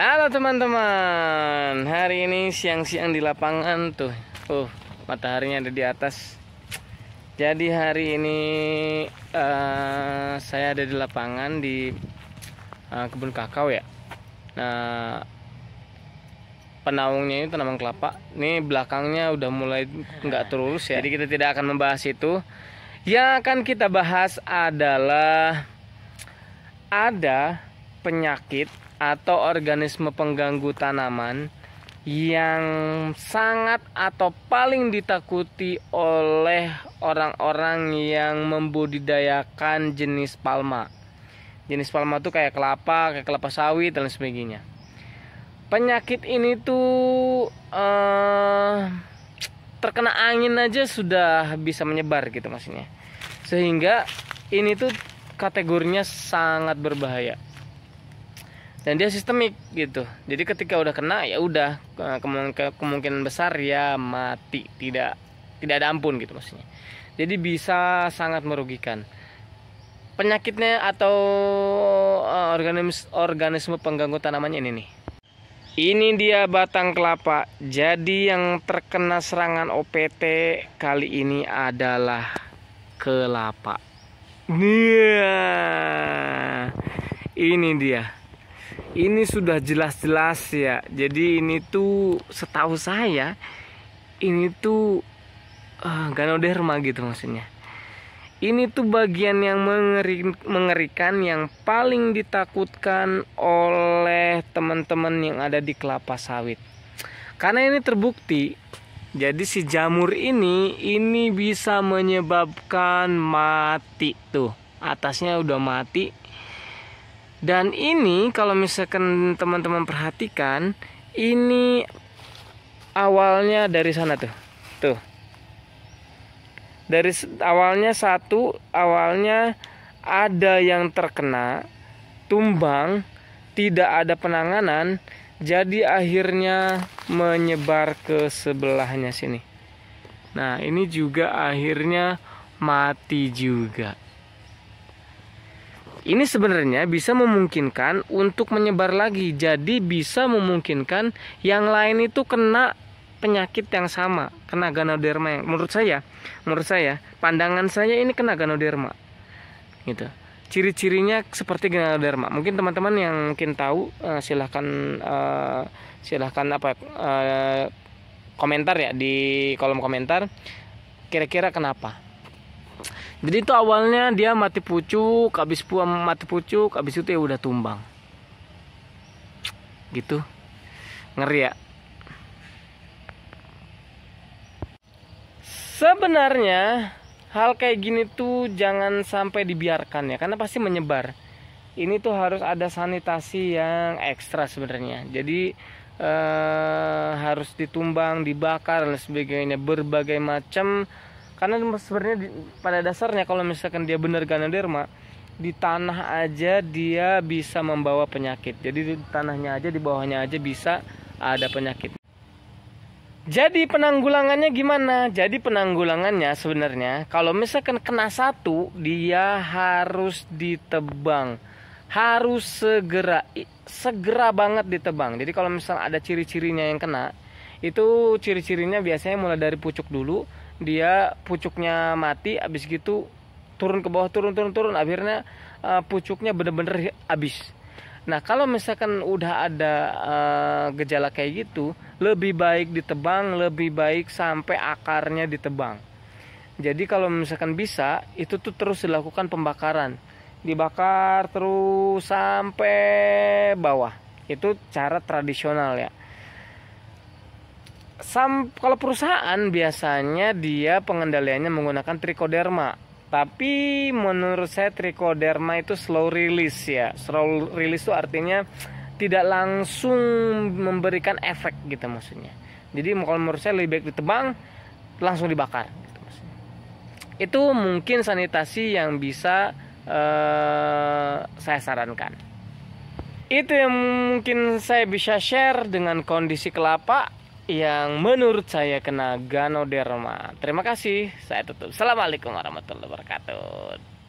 Halo teman-teman, hari ini siang-siang di lapangan tuh, oh mataharinya ada di atas. Jadi hari ini uh, saya ada di lapangan di uh, kebun kakao ya. Nah penaungnya ini tanaman kelapa. Ini belakangnya udah mulai nggak terus ya. Jadi kita tidak akan membahas itu. Yang akan kita bahas adalah ada penyakit atau organisme pengganggu tanaman yang sangat atau paling ditakuti oleh orang-orang yang membudidayakan jenis palma. Jenis palma itu kayak kelapa, kayak kelapa sawit dan sebagainya. Penyakit ini tuh eh, terkena angin aja sudah bisa menyebar gitu maksudnya. Sehingga ini tuh kategorinya sangat berbahaya dan dia sistemik gitu jadi ketika udah kena ya udah kemungkinan, besar ya mati tidak tidak ada ampun gitu maksudnya jadi bisa sangat merugikan penyakitnya atau eh, organisme organisme pengganggu tanamannya ini nih ini dia batang kelapa jadi yang terkena serangan OPT kali ini adalah kelapa Nih, iya. ini dia ini sudah jelas-jelas ya jadi ini tuh setahu saya ini tuh uh, ganoderma gitu maksudnya ini tuh bagian yang mengeri, mengerikan yang paling ditakutkan oleh teman-teman yang ada di kelapa sawit. Karena ini terbukti, jadi si jamur ini ini bisa menyebabkan mati tuh. Atasnya udah mati, dan ini kalau misalkan teman-teman perhatikan, ini awalnya dari sana tuh. Tuh. Dari awalnya satu, awalnya ada yang terkena, tumbang, tidak ada penanganan, jadi akhirnya menyebar ke sebelahnya sini. Nah, ini juga akhirnya mati juga. Ini sebenarnya bisa memungkinkan untuk menyebar lagi. Jadi bisa memungkinkan yang lain itu kena penyakit yang sama, kena ganoderma. Yang, menurut saya, menurut saya, pandangan saya ini kena ganoderma. Gitu. Ciri-cirinya seperti ganoderma. Mungkin teman-teman yang mungkin tahu eh, silahkan uh, silahkan apa eh, komentar ya di kolom komentar kira-kira kenapa jadi itu awalnya dia mati pucuk, habis puam mati pucuk, habis itu ya udah tumbang. Gitu. Ngeri ya. Sebenarnya hal kayak gini tuh jangan sampai dibiarkan ya karena pasti menyebar. Ini tuh harus ada sanitasi yang ekstra sebenarnya. Jadi eh, harus ditumbang, dibakar dan sebagainya berbagai macam karena sebenarnya pada dasarnya kalau misalkan dia benar ganoderma di tanah aja dia bisa membawa penyakit jadi di tanahnya aja di bawahnya aja bisa ada penyakit jadi penanggulangannya gimana jadi penanggulangannya sebenarnya kalau misalkan kena satu dia harus ditebang harus segera segera banget ditebang jadi kalau misalnya ada ciri-cirinya yang kena itu ciri-cirinya biasanya mulai dari pucuk dulu dia pucuknya mati abis gitu turun ke bawah turun turun turun akhirnya uh, pucuknya bener-bener habis nah kalau misalkan udah ada uh, gejala kayak gitu lebih baik ditebang lebih baik sampai akarnya ditebang jadi kalau misalkan bisa itu tuh terus dilakukan pembakaran dibakar terus sampai bawah itu cara tradisional ya sam kalau perusahaan biasanya dia pengendaliannya menggunakan trichoderma tapi menurut saya trichoderma itu slow release ya slow release itu artinya tidak langsung memberikan efek gitu maksudnya jadi kalau menurut saya lebih baik ditebang langsung dibakar gitu itu mungkin sanitasi yang bisa uh, saya sarankan itu yang mungkin saya bisa share dengan kondisi kelapa yang menurut saya kena ganoderma. Terima kasih. Saya tutup. Assalamualaikum warahmatullahi wabarakatuh.